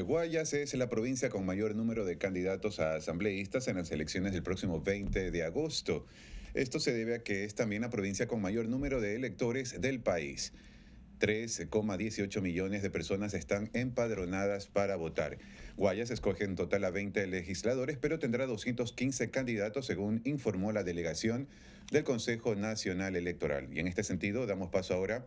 Guayas es la provincia con mayor número de candidatos a asambleístas en las elecciones del próximo 20 de agosto. Esto se debe a que es también la provincia con mayor número de electores del país. 3,18 millones de personas están empadronadas para votar. Guayas escoge en total a 20 legisladores, pero tendrá 215 candidatos, según informó la delegación del Consejo Nacional Electoral. Y en este sentido, damos paso ahora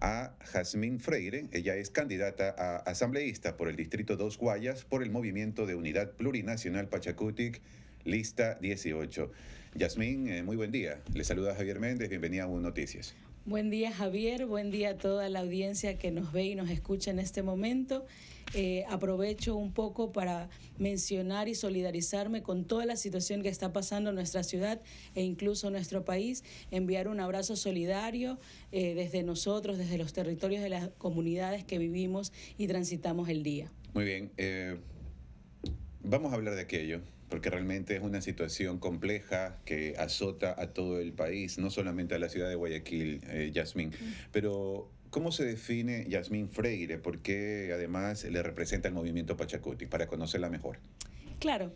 a Jazmín Freire. Ella es candidata a asambleísta por el Distrito 2 Guayas por el Movimiento de Unidad Plurinacional Pachacutic lista 18. Yasmín, eh, muy buen día. Le saluda Javier Méndez, bienvenida a Un Noticias. Buen día Javier, buen día a toda la audiencia que nos ve y nos escucha en este momento. Eh, aprovecho un poco para mencionar y solidarizarme con toda la situación que está pasando en nuestra ciudad e incluso en nuestro país, enviar un abrazo solidario eh, desde nosotros, desde los territorios de las comunidades que vivimos y transitamos el día. Muy bien, eh, vamos a hablar de aquello porque realmente es una situación compleja que azota a todo el país, no solamente a la ciudad de Guayaquil, eh, Yasmín, pero ¿Cómo se define Yasmín Freire? ¿Por qué además le representa el movimiento Pachacuti? Para conocerla mejor. Claro.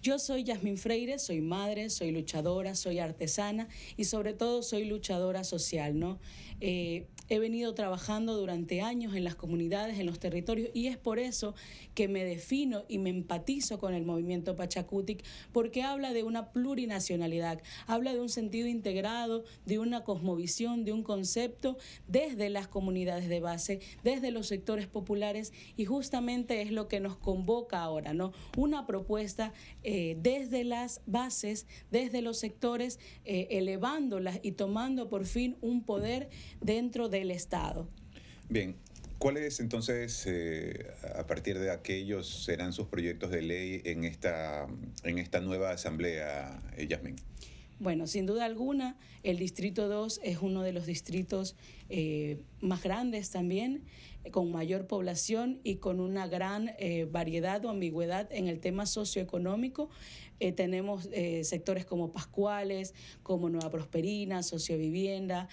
Yo soy Yasmin Freire, soy madre, soy luchadora, soy artesana y sobre todo soy luchadora social, ¿no? Eh, he venido trabajando durante años en las comunidades, en los territorios y es por eso que me defino y me empatizo con el movimiento Pachacutic porque habla de una plurinacionalidad, habla de un sentido integrado, de una cosmovisión, de un concepto desde las comunidades de base, desde los sectores populares y justamente es lo que nos convoca ahora, ¿no? Una propuesta propuesta eh, desde las bases, desde los sectores, eh, elevándolas y tomando por fin un poder dentro del Estado. Bien, ¿Cuáles entonces, eh, a partir de aquellos, serán sus proyectos de ley en esta, en esta nueva asamblea, Yasmin? Bueno, sin duda alguna, el Distrito 2 es uno de los distritos eh, más grandes también, eh, con mayor población y con una gran eh, variedad o ambigüedad en el tema socioeconómico. tenemos sectores como Pascuales, como Nueva Prosperina, Sociovivienda,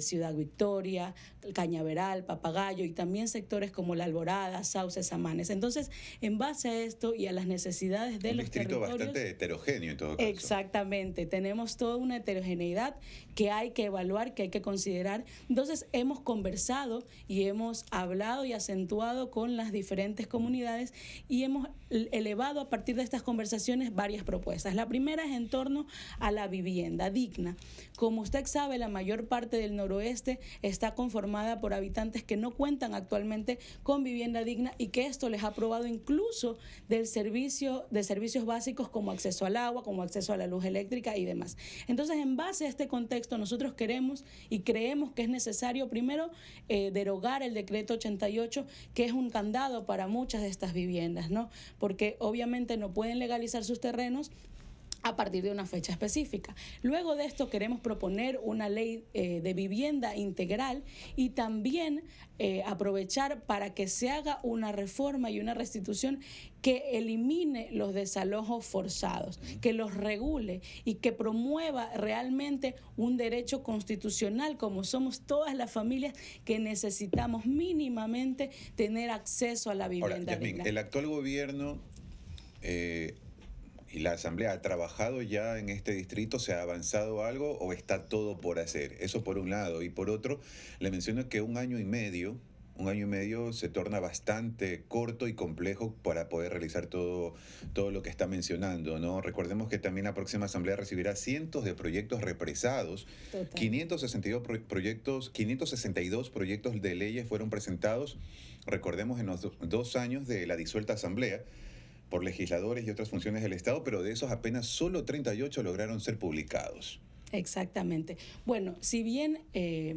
Ciudad Victoria, Cañaveral, Papagayo y también sectores como La Alborada, Sauces, amanes Entonces, en base a esto y a las necesidades de los distrito bastante heterogéneo en todo caso. Exactamente tenemos toda una heterogeneidad que hay que evaluar, que hay que considerar. Entonces hemos conversado y hemos hablado y acentuado con las diferentes comunidades y hemos elevado a partir de estas conversaciones varias propuestas. La primera es en torno a la vivienda digna. Como usted sabe, la mayor parte del noroeste está conformada por habitantes que no cuentan actualmente con vivienda digna y que esto les ha probado incluso del servicio de servicios básicos como acceso al agua, como acceso a la luz eléctrica y entonces, en base a este contexto, nosotros queremos y creemos que es necesario primero eh, derogar el decreto 88, que es un candado para muchas de estas viviendas, ¿no? Porque obviamente no pueden legalizar sus terrenos a partir de una fecha específica. Luego de esto queremos proponer una ley eh, de vivienda integral y también eh, aprovechar para que se haga una reforma y una restitución que elimine los desalojos forzados, que los regule y que promueva realmente un derecho constitucional como somos todas las familias que necesitamos mínimamente tener acceso a la vivienda. Ahora, el actual gobierno... Eh, ¿Y la Asamblea ha trabajado ya en este distrito? ¿Se ha avanzado algo o está todo por hacer? Eso por un lado. Y por otro, le menciono que un año y medio, un año y medio se torna bastante corto y complejo para poder realizar todo, todo lo que está mencionando. ¿no? Recordemos que también la próxima asamblea recibirá cientos de proyectos represados. 562 proyectos, 562 proyectos de leyes fueron presentados, recordemos, en los dos años de la disuelta asamblea por legisladores y otras funciones del Estado, pero de esos apenas solo 38 lograron ser publicados. Exactamente. Bueno, si bien eh,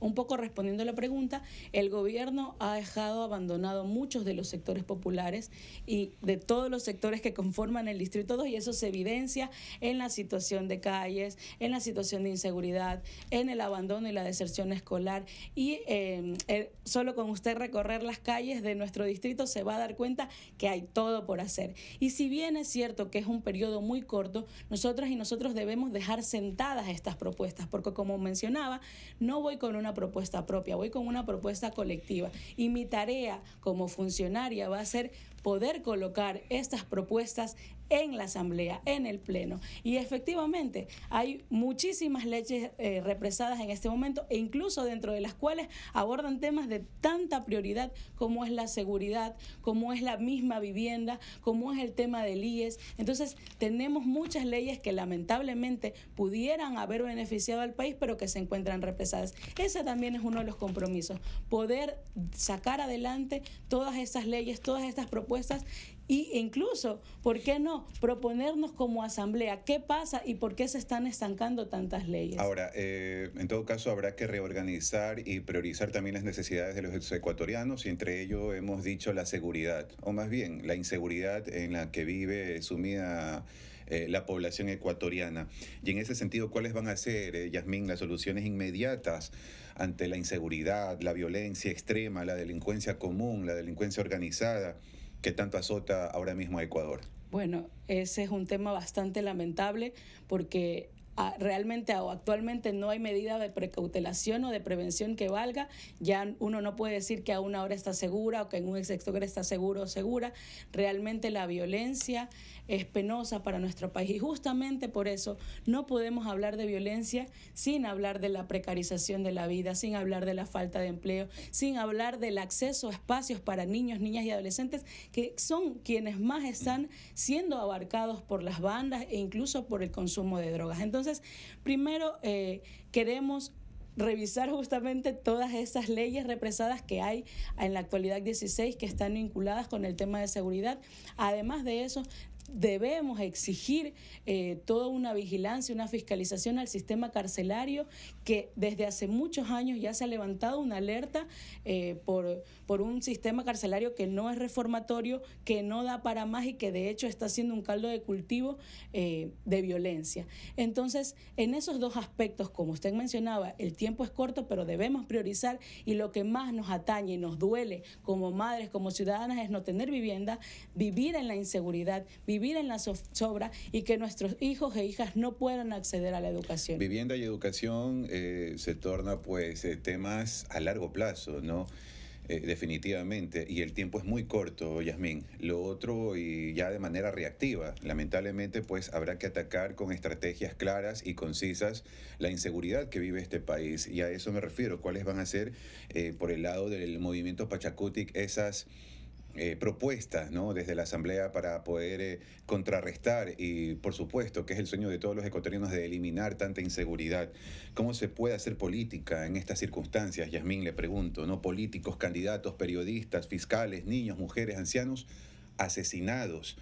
un poco respondiendo a la pregunta, el gobierno ha dejado abandonado muchos de los sectores populares y de todos los sectores que conforman el Distrito y eso se evidencia en la situación de calles, en la situación de inseguridad, en el abandono y la deserción escolar. Y eh, eh, solo con usted recorrer las calles de nuestro distrito se va a dar cuenta que hay todo por hacer. Y si bien es cierto que es un periodo muy corto, nosotras y nosotros debemos dejar sentadas estas propuestas, porque como mencionaba, no voy con una propuesta propia, voy con una propuesta colectiva. Y mi tarea como funcionaria va a ser poder colocar estas propuestas en la Asamblea, en el Pleno. Y efectivamente hay muchísimas leyes eh, represadas en este momento, e incluso dentro de las cuales abordan temas de tanta prioridad como es la seguridad, como es la misma vivienda, como es el tema del IES. Entonces tenemos muchas leyes que lamentablemente pudieran haber beneficiado al país, pero que se encuentran represadas. Ese también es uno de los compromisos, poder sacar adelante todas esas leyes, todas estas propuestas y incluso, ¿por qué no proponernos como asamblea qué pasa y por qué se están estancando tantas leyes? Ahora, eh, en todo caso, habrá que reorganizar y priorizar también las necesidades de los ecuatorianos y entre ellos hemos dicho la seguridad, o más bien la inseguridad en la que vive sumida eh, la población ecuatoriana. Y en ese sentido, ¿cuáles van a ser, eh, Yasmín, las soluciones inmediatas ante la inseguridad, la violencia extrema, la delincuencia común, la delincuencia organizada? que tanto azota ahora mismo a Ecuador? Bueno, ese es un tema bastante lamentable porque realmente o actualmente no hay medida de precautelación o de prevención que valga, ya uno no puede decir que a una hora está segura o que en un grado está seguro o segura. Realmente la violencia es penosa para nuestro país y justamente por eso no podemos hablar de violencia sin hablar de la precarización de la vida, sin hablar de la falta de empleo, sin hablar del acceso a espacios para niños, niñas y adolescentes que son quienes más están siendo abarcados por las bandas e incluso por el consumo de drogas. Entonces, entonces, primero eh, queremos revisar justamente todas esas leyes represadas que hay en la actualidad 16 que están vinculadas con el tema de seguridad. Además de eso, debemos exigir eh, toda una vigilancia, una fiscalización al sistema carcelario que desde hace muchos años ya se ha levantado una alerta eh, por, por un sistema carcelario que no es reformatorio, que no da para más y que de hecho está siendo un caldo de cultivo eh, de violencia. Entonces, en esos dos aspectos, como usted mencionaba, el tiempo es corto, pero debemos priorizar y lo que más nos atañe y nos duele como madres, como ciudadanas, es no tener vivienda, vivir en la inseguridad, vivir vivir en la sobra y que nuestros hijos e hijas no puedan acceder a la educación. Vivienda y educación eh, se torna pues eh, temas a largo plazo, ¿no? Eh, definitivamente, y el tiempo es muy corto, Yasmín. Lo otro, y ya de manera reactiva, lamentablemente, pues habrá que atacar con estrategias claras y concisas la inseguridad que vive este país. Y a eso me refiero, cuáles van a ser, por el lado del movimiento Pachacutic, esas eh, propuestas ¿no? desde la Asamblea para poder eh, contrarrestar y por supuesto que es el sueño de todos los ecuatorianos de eliminar tanta inseguridad. ¿Cómo se puede hacer política en estas circunstancias, Yasmín? Le pregunto, ¿no? Políticos, candidatos, periodistas, fiscales, niños, mujeres, ancianos, asesinados.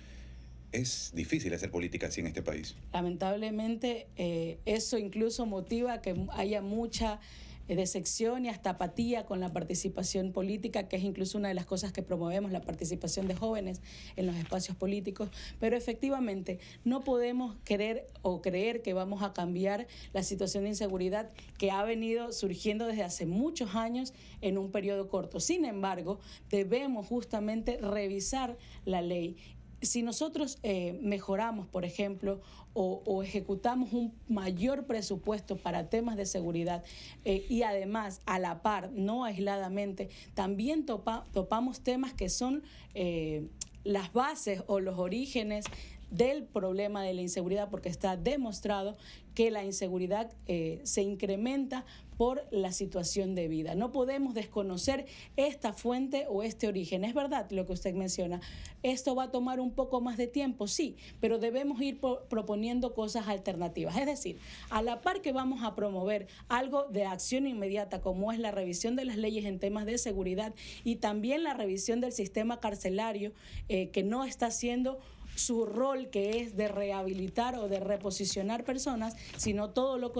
Es difícil hacer política así en este país. Lamentablemente, eh, eso incluso motiva que haya mucha eh, de sección y hasta apatía con la participación política, que es incluso una de las cosas que promovemos, la participación de jóvenes en los espacios políticos. Pero efectivamente, no podemos querer o creer que vamos a cambiar la situación de inseguridad que ha venido surgiendo desde hace muchos años en un periodo corto. Sin embargo, debemos justamente revisar la ley si nosotros eh, mejoramos, por ejemplo, o, ejecutamos un mayor presupuesto para temas de seguridad eh, y además a la par, no aisladamente, también topamos temas que son eh, las bases o los orígenes del problema de la inseguridad, porque está demostrado que la inseguridad eh, se incrementa por la situación de vida. No podemos desconocer esta fuente o este origen. Es verdad lo que usted menciona. Esto va a tomar un poco más de tiempo, sí, pero debemos ir proponiendo cosas alternativas. Es decir, a la par que vamos a promover algo de acción inmediata, como es la revisión de las leyes en temas de seguridad y también la revisión del sistema carcelario, eh, que no está siendo su rol que es de rehabilitar o de reposicionar personas, sino todo lo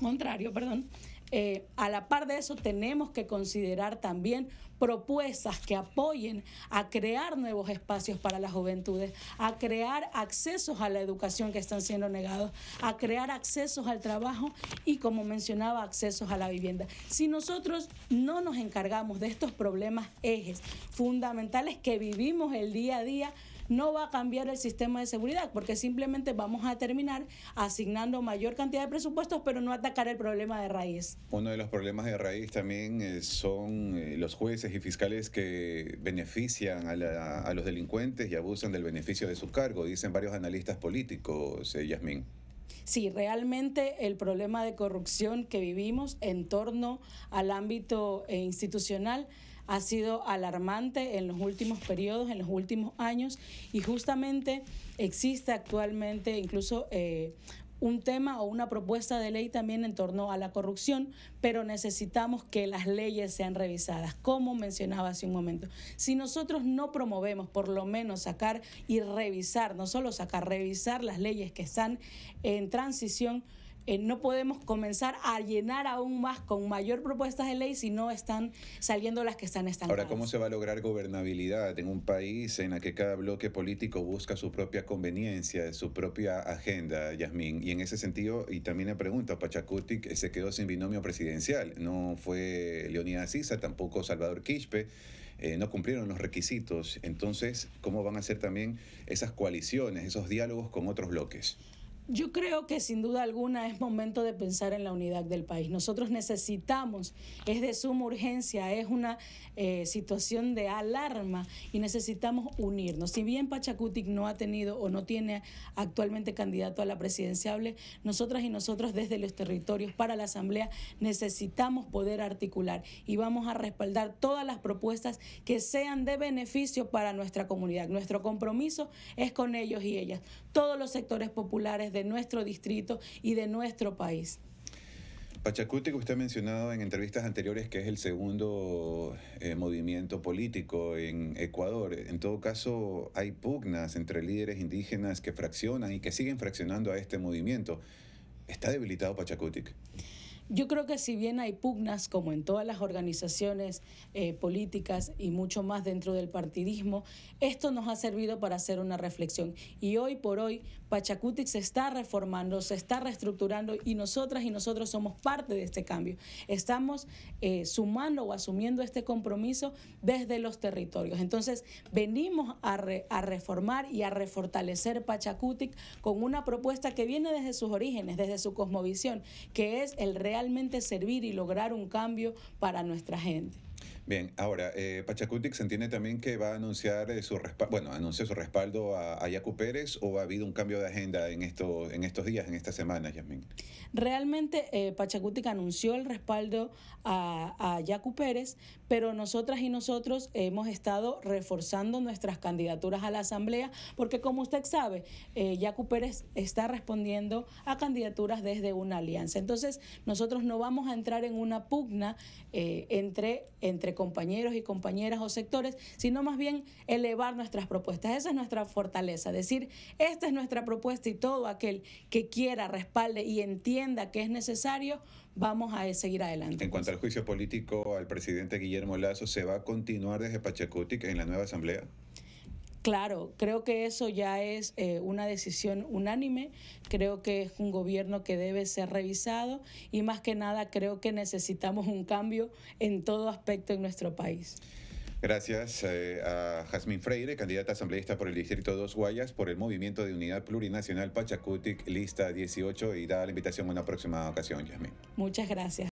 contrario, perdón. Eh, a la par de eso tenemos que considerar también propuestas que apoyen a crear nuevos espacios para las juventudes, a crear accesos a la educación que están siendo negados, a crear accesos al trabajo y, como mencionaba, accesos a la vivienda. Si nosotros no nos encargamos de estos problemas ejes fundamentales que vivimos el día a día, no va a cambiar el sistema de seguridad, porque simplemente vamos a terminar asignando mayor cantidad de presupuestos, pero no atacar el problema de raíz. Uno de los problemas de raíz también eh, son eh, los jueces y fiscales que benefician a, los delincuentes y abusan del beneficio de su cargo, dicen varios analistas políticos, eh, Yasmin. Sí, realmente el problema de corrupción que vivimos en torno al ámbito institucional ha sido alarmante en los últimos periodos, en los últimos años, y justamente existe actualmente incluso eh, un tema o una propuesta de ley también en torno a la corrupción, pero necesitamos que las leyes sean revisadas, como mencionaba hace un momento. Si nosotros no promovemos por lo menos sacar y revisar, no solo sacar, revisar las leyes que están en transición, eh, no podemos comenzar a llenar aún más con mayor propuestas de ley si no están saliendo las que están estancadas. Ahora, ¿cómo se va a lograr gobernabilidad en un país en el que cada bloque político busca su propia conveniencia, su propia agenda, Yasmín? Y en ese sentido, y también la pregunta, Pachacuti se quedó sin binomio presidencial, no fue Leonidas Sisa, tampoco Salvador Quispe, eh, no cumplieron los requisitos. Entonces, ¿cómo van a ser también esas coaliciones, esos diálogos con otros bloques? Yo creo que sin duda alguna es momento de pensar en la unidad del país. Nosotros necesitamos, es de suma urgencia, es una eh, situación de alarma y necesitamos unirnos. Si bien Pachacutic no ha tenido o no tiene actualmente candidato a la presidenciable, nosotras y nosotros desde los territorios para la Asamblea necesitamos poder articular y vamos a respaldar todas las propuestas que sean de beneficio para nuestra comunidad. Nuestro compromiso es con ellos y ellas, todos los sectores populares de nuestro distrito y de nuestro país. pachacutic usted ha mencionado en entrevistas anteriores que es el segundo eh, movimiento político en Ecuador. En todo caso, hay pugnas entre líderes indígenas que fraccionan y que siguen fraccionando a este movimiento. ¿Está debilitado Pachacutic? Yo creo que si bien hay pugnas, como en todas las organizaciones eh, políticas y mucho más dentro del partidismo, esto nos ha servido para hacer una reflexión. Y hoy por hoy, Pachacutic se está reformando, se está reestructurando y nosotras y nosotros somos parte de este cambio. Estamos eh, sumando o asumiendo este compromiso desde los territorios. Entonces, venimos a, a reformar y a refortalecer Pachacutic con una propuesta que viene desde sus orígenes, desde su cosmovisión, que es el real realmente servir y lograr un cambio para nuestra gente. Bien, ahora, eh, Pachacutic se entiende también que va a anunciar eh, su respaldo, bueno, anuncia su respaldo a, Yacu Pérez o ha habido un cambio de agenda en, esto, en estos días, en esta semana, Yasmin. Realmente eh, Pachacutic anunció el respaldo a, a, Yacu Pérez, pero nosotras y nosotros hemos estado reforzando nuestras candidaturas a la Asamblea, porque como usted sabe, eh, Yacu Pérez está respondiendo a candidaturas desde una alianza. Entonces, nosotros no vamos a entrar en una pugna eh, entre, entre compañeros y compañeras o sectores, sino más bien elevar nuestras propuestas. Esa es nuestra fortaleza, decir, esta es nuestra propuesta y todo aquel que quiera, respalde y entienda que es necesario, vamos a seguir adelante. En cuanto al juicio político al presidente Guillermo Lazo, ¿se va a continuar desde Pachacuti en la nueva asamblea? Claro, creo que eso ya es eh, una decisión unánime, creo que es un gobierno que debe ser revisado y más que nada creo que necesitamos un cambio en todo aspecto en nuestro país. Gracias eh, a Jazmín Freire, candidata asambleísta por el Distrito 2 Guayas por el Movimiento de Unidad Plurinacional Pachacutic, lista 18, y da la invitación a una próxima ocasión, Jasmine. Muchas gracias.